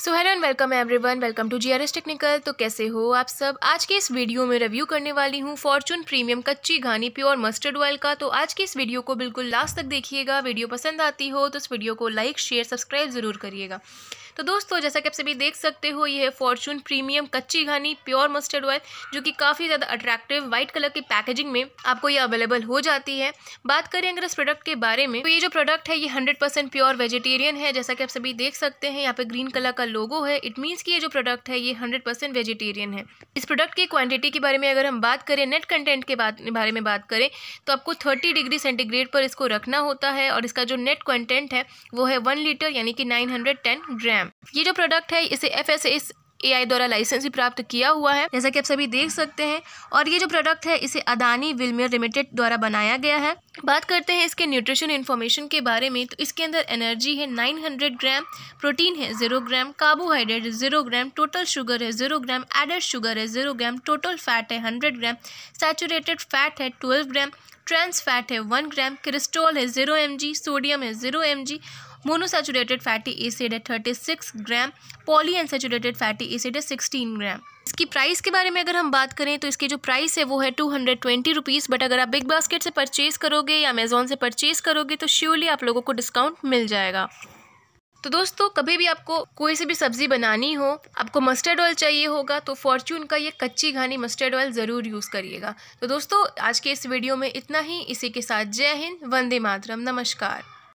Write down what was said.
so hello and welcome everyone welcome to G R S technical तो कैसे हो आप सब आज के इस वीडियो में रिव्यू करने वाली हूँ फॉर्चून प्रीमियम कच्ची घानी प्योर मस्टर्ड ऑयल का तो आज के इस वीडियो को बिल्कुल लास्ट तक देखिएगा वीडियो पसंद आती हो तो इस वीडियो को लाइक शेयर सब्सक्राइब ज़रूर करिएगा तो दोस्तों जैसा कि आप सभी देख सकते हो ये है फॉर्चून प्रीमियम कच्ची घानी प्योर मस्टर्ड ऑयल जो कि काफ़ी ज़्यादा अट्रैक्टिव व्हाइट कलर की पैकेजिंग में आपको ये अवेलेबल हो जाती है बात करें अगर इस प्रोडक्ट के बारे में तो ये जो प्रोडक्ट है ये हंड्रेड प्योर वेजिटेरियन है जैसा कि आप सभी देख सकते हैं यहाँ पे ग्रीन कलर का लोगो है इट मीन्स कि ये जो प्रोडक्ट है ये हंड्रेड वेजिटेरियन है इस प्रोडक्ट की क्वान्टिटी के बारे में अगर हम बात करें नेट कंटेंट के बारे में बात करें तो आपको थर्टी डिग्री सेंटीग्रेड पर इसको रखना होता है और इसका जो नेट कंटेंट है वो है वन लीटर यानी कि नाइन ग्राम ये जो प्रोडक्ट है इसे एफ एस एस एआई द्वारा लाइसेंस भी प्राप्त किया हुआ है जैसा कि आप सभी देख सकते हैं और ये जो प्रोडक्ट है इसे अदानी विलमियर लिमिटेड द्वारा बनाया गया है बात करते हैं इसके न्यूट्रिशन इन्फॉर्मेशन के बारे में तो इसके अंदर एनर्जी है 900 ग्राम प्रोटीन है zero gram carbohydrate zero gram total sugar है जीरो ग्राम एडेड शुगर है जीरो ग्राम टोटल फैट है हंड्रेड ग्राम सेचुरेटेड फैट है ट्वेल्व ग्राम ट्रांस फैट है वन ग्राम क्रिस्टोल है जीरो एम सोडियम है zero M monounsaturated fatty acid है thirty six gram unsaturated fatty acid है sixteen gram इसकी price के बारे में अगर हम बात करें तो इसकी जो प्राइस है वो है two hundred twenty rupees but अगर आप बिग बास्केट से परचेज़ करोगे या अमेजोन से परचेज़ करोगे तो श्योरली आप लोगों को डिस्काउंट मिल जाएगा तो दोस्तों कभी भी आपको कोई सी भी सब्ज़ी बनानी हो आपको मस्टर्ड ऑयल चाहिए होगा तो फॉर्च्यून का ये कच्ची घानी मस्टर्ड ऑयल ज़रूर यूज़ करिएगा तो दोस्तों आज के इस वीडियो में इतना ही इसी के साथ जय हिंद वंदे मातरम नमस्कार